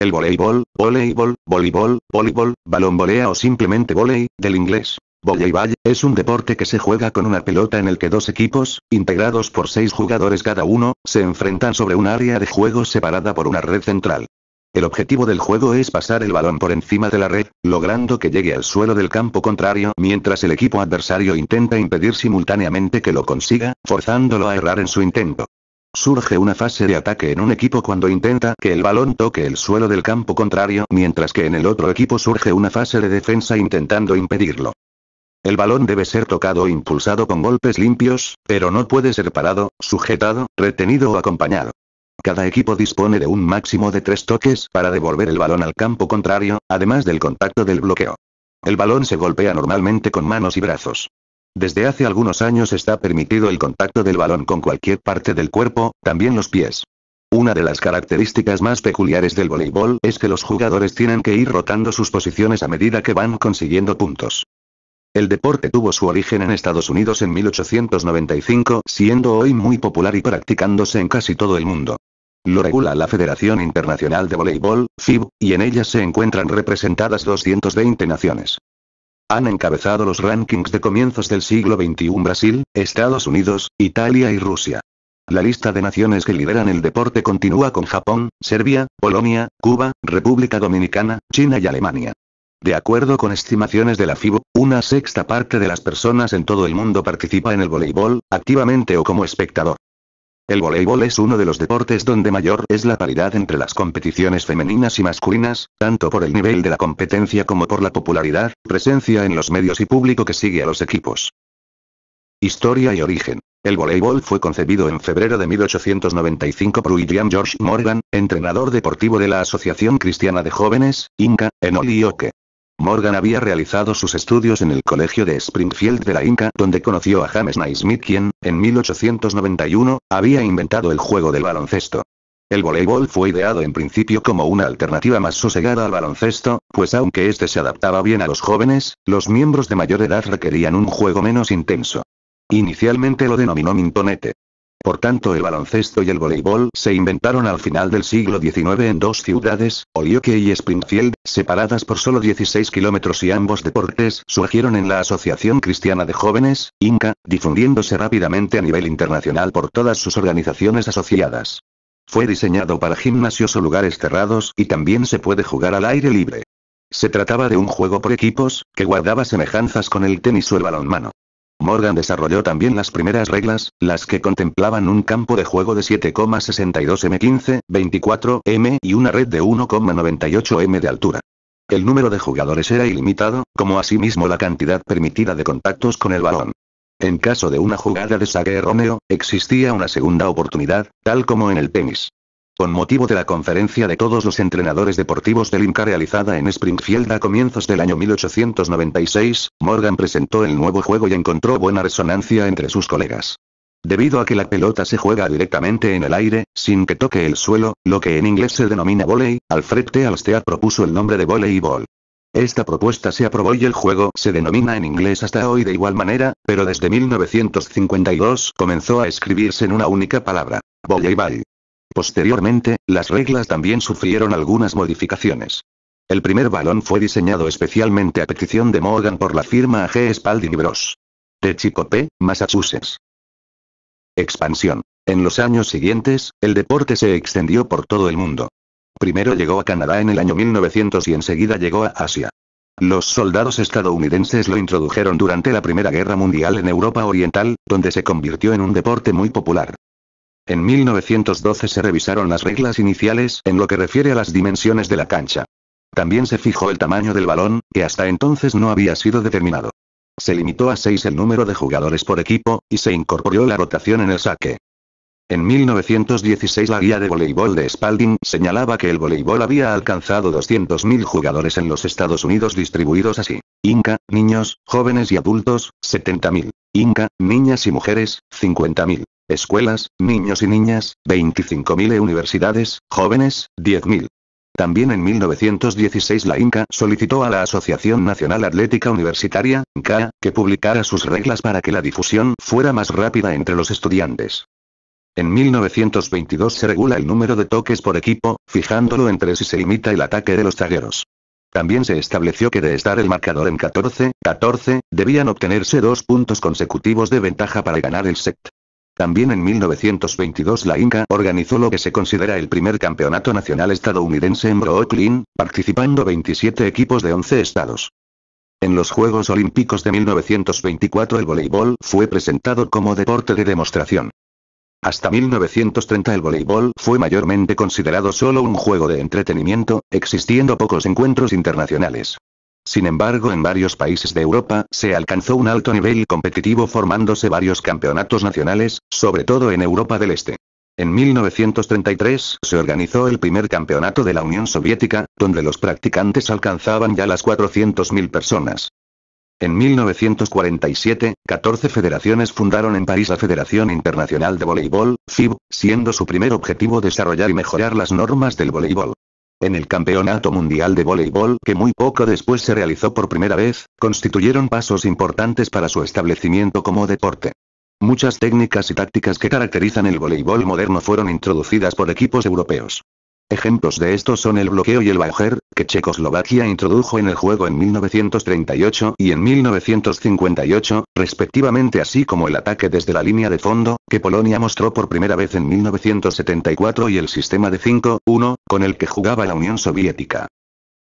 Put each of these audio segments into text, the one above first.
El voleibol, voleibol, voleibol, voleibol, balonvolea o simplemente volei, del inglés. Voleibol es un deporte que se juega con una pelota en el que dos equipos, integrados por seis jugadores cada uno, se enfrentan sobre un área de juego separada por una red central. El objetivo del juego es pasar el balón por encima de la red, logrando que llegue al suelo del campo contrario mientras el equipo adversario intenta impedir simultáneamente que lo consiga, forzándolo a errar en su intento. Surge una fase de ataque en un equipo cuando intenta que el balón toque el suelo del campo contrario mientras que en el otro equipo surge una fase de defensa intentando impedirlo. El balón debe ser tocado o impulsado con golpes limpios, pero no puede ser parado, sujetado, retenido o acompañado. Cada equipo dispone de un máximo de tres toques para devolver el balón al campo contrario, además del contacto del bloqueo. El balón se golpea normalmente con manos y brazos. Desde hace algunos años está permitido el contacto del balón con cualquier parte del cuerpo, también los pies. Una de las características más peculiares del voleibol es que los jugadores tienen que ir rotando sus posiciones a medida que van consiguiendo puntos. El deporte tuvo su origen en Estados Unidos en 1895, siendo hoy muy popular y practicándose en casi todo el mundo. Lo regula la Federación Internacional de Voleibol, FIB, y en ella se encuentran representadas 220 naciones. Han encabezado los rankings de comienzos del siglo XXI Brasil, Estados Unidos, Italia y Rusia. La lista de naciones que lideran el deporte continúa con Japón, Serbia, Polonia, Cuba, República Dominicana, China y Alemania. De acuerdo con estimaciones de la FIBO, una sexta parte de las personas en todo el mundo participa en el voleibol, activamente o como espectador. El voleibol es uno de los deportes donde mayor es la paridad entre las competiciones femeninas y masculinas, tanto por el nivel de la competencia como por la popularidad, presencia en los medios y público que sigue a los equipos. Historia y origen. El voleibol fue concebido en febrero de 1895 por William George Morgan, entrenador deportivo de la Asociación Cristiana de Jóvenes, Inca, en Olioque. Morgan había realizado sus estudios en el Colegio de Springfield de la Inca, donde conoció a James Naismith quien, en 1891, había inventado el juego del baloncesto. El voleibol fue ideado en principio como una alternativa más sosegada al baloncesto, pues aunque este se adaptaba bien a los jóvenes, los miembros de mayor edad requerían un juego menos intenso. Inicialmente lo denominó Mintonete. Por tanto el baloncesto y el voleibol se inventaron al final del siglo XIX en dos ciudades, Olioque y Springfield, separadas por solo 16 kilómetros y ambos deportes surgieron en la Asociación Cristiana de Jóvenes, INCA, difundiéndose rápidamente a nivel internacional por todas sus organizaciones asociadas. Fue diseñado para gimnasios o lugares cerrados y también se puede jugar al aire libre. Se trataba de un juego por equipos, que guardaba semejanzas con el tenis o el balonmano. Morgan desarrolló también las primeras reglas, las que contemplaban un campo de juego de 7,62 m15, 24 m y una red de 1,98 m de altura. El número de jugadores era ilimitado, como asimismo la cantidad permitida de contactos con el balón. En caso de una jugada de saque erróneo, existía una segunda oportunidad, tal como en el tenis. Con motivo de la conferencia de todos los entrenadores deportivos del INCA realizada en Springfield a comienzos del año 1896, Morgan presentó el nuevo juego y encontró buena resonancia entre sus colegas. Debido a que la pelota se juega directamente en el aire, sin que toque el suelo, lo que en inglés se denomina volley, Alfred T. Alstead propuso el nombre de voleibol. Esta propuesta se aprobó y el juego se denomina en inglés hasta hoy de igual manera, pero desde 1952 comenzó a escribirse en una única palabra, Volleyball. Posteriormente, las reglas también sufrieron algunas modificaciones. El primer balón fue diseñado especialmente a petición de Morgan por la firma G. Spalding Bros. de Chicopee, Massachusetts. Expansión. En los años siguientes, el deporte se extendió por todo el mundo. Primero llegó a Canadá en el año 1900 y enseguida llegó a Asia. Los soldados estadounidenses lo introdujeron durante la Primera Guerra Mundial en Europa Oriental, donde se convirtió en un deporte muy popular. En 1912 se revisaron las reglas iniciales en lo que refiere a las dimensiones de la cancha. También se fijó el tamaño del balón, que hasta entonces no había sido determinado. Se limitó a 6 el número de jugadores por equipo, y se incorporó la rotación en el saque. En 1916 la guía de voleibol de Spalding señalaba que el voleibol había alcanzado 200.000 jugadores en los Estados Unidos distribuidos así. Inca, niños, jóvenes y adultos, 70.000. Inca, niñas y mujeres, 50.000. Escuelas, niños y niñas, 25.000 universidades, jóvenes, 10.000. También en 1916 la Inca solicitó a la Asociación Nacional Atlética Universitaria, inca que publicara sus reglas para que la difusión fuera más rápida entre los estudiantes. En 1922 se regula el número de toques por equipo, fijándolo entre si se limita el ataque de los zagueros. También se estableció que de estar el marcador en 14, 14, debían obtenerse dos puntos consecutivos de ventaja para ganar el set. También en 1922 la Inca organizó lo que se considera el primer campeonato nacional estadounidense en Brooklyn, participando 27 equipos de 11 estados. En los Juegos Olímpicos de 1924 el voleibol fue presentado como deporte de demostración. Hasta 1930 el voleibol fue mayormente considerado solo un juego de entretenimiento, existiendo pocos encuentros internacionales. Sin embargo, en varios países de Europa se alcanzó un alto nivel competitivo formándose varios campeonatos nacionales, sobre todo en Europa del Este. En 1933 se organizó el primer campeonato de la Unión Soviética, donde los practicantes alcanzaban ya las 400.000 personas. En 1947, 14 federaciones fundaron en París la Federación Internacional de Voleibol, FIB, siendo su primer objetivo desarrollar y mejorar las normas del voleibol. En el Campeonato Mundial de Voleibol que muy poco después se realizó por primera vez, constituyeron pasos importantes para su establecimiento como deporte. Muchas técnicas y tácticas que caracterizan el voleibol moderno fueron introducidas por equipos europeos. Ejemplos de esto son el bloqueo y el bajer, que Checoslovaquia introdujo en el juego en 1938 y en 1958, respectivamente así como el ataque desde la línea de fondo, que Polonia mostró por primera vez en 1974 y el sistema de 5-1, con el que jugaba la Unión Soviética.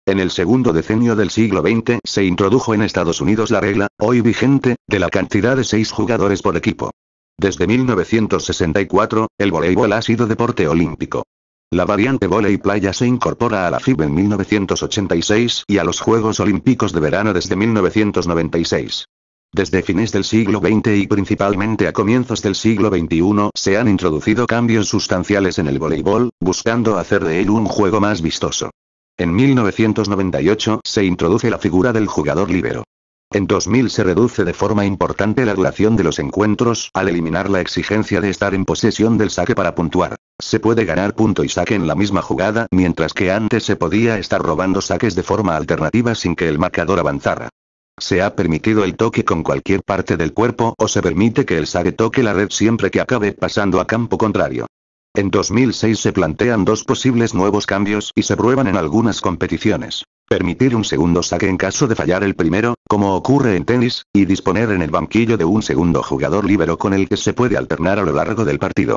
En el segundo decenio del siglo XX se introdujo en Estados Unidos la regla, hoy vigente, de la cantidad de seis jugadores por equipo. Desde 1964, el voleibol ha sido deporte olímpico. La variante volei playa se incorpora a la FIB en 1986 y a los Juegos Olímpicos de Verano desde 1996. Desde fines del siglo XX y principalmente a comienzos del siglo XXI se han introducido cambios sustanciales en el voleibol, buscando hacer de él un juego más vistoso. En 1998 se introduce la figura del jugador libero. En 2000 se reduce de forma importante la duración de los encuentros al eliminar la exigencia de estar en posesión del saque para puntuar. Se puede ganar punto y saque en la misma jugada mientras que antes se podía estar robando saques de forma alternativa sin que el marcador avanzara. Se ha permitido el toque con cualquier parte del cuerpo o se permite que el saque toque la red siempre que acabe pasando a campo contrario. En 2006 se plantean dos posibles nuevos cambios y se prueban en algunas competiciones. Permitir un segundo saque en caso de fallar el primero, como ocurre en tenis, y disponer en el banquillo de un segundo jugador libero con el que se puede alternar a lo largo del partido.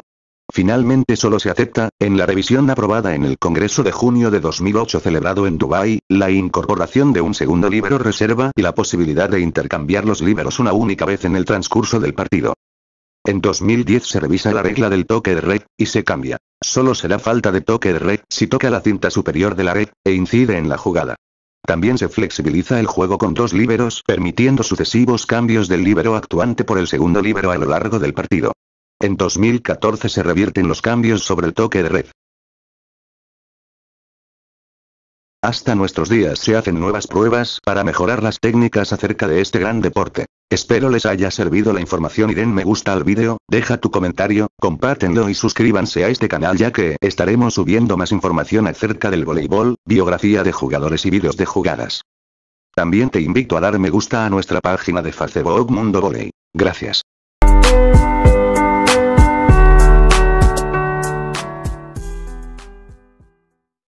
Finalmente solo se acepta, en la revisión aprobada en el Congreso de junio de 2008 celebrado en Dubái, la incorporación de un segundo libero reserva y la posibilidad de intercambiar los liberos una única vez en el transcurso del partido. En 2010 se revisa la regla del toque de red, y se cambia. Solo será falta de toque de red si toca la cinta superior de la red, e incide en la jugada. También se flexibiliza el juego con dos liberos, permitiendo sucesivos cambios del libero actuante por el segundo libero a lo largo del partido. En 2014 se revierten los cambios sobre el toque de red. Hasta nuestros días se hacen nuevas pruebas para mejorar las técnicas acerca de este gran deporte. Espero les haya servido la información y den me gusta al vídeo, deja tu comentario, compártenlo y suscríbanse a este canal ya que estaremos subiendo más información acerca del voleibol, biografía de jugadores y vídeos de jugadas. También te invito a dar me gusta a nuestra página de Facebook Mundo Volei. Gracias.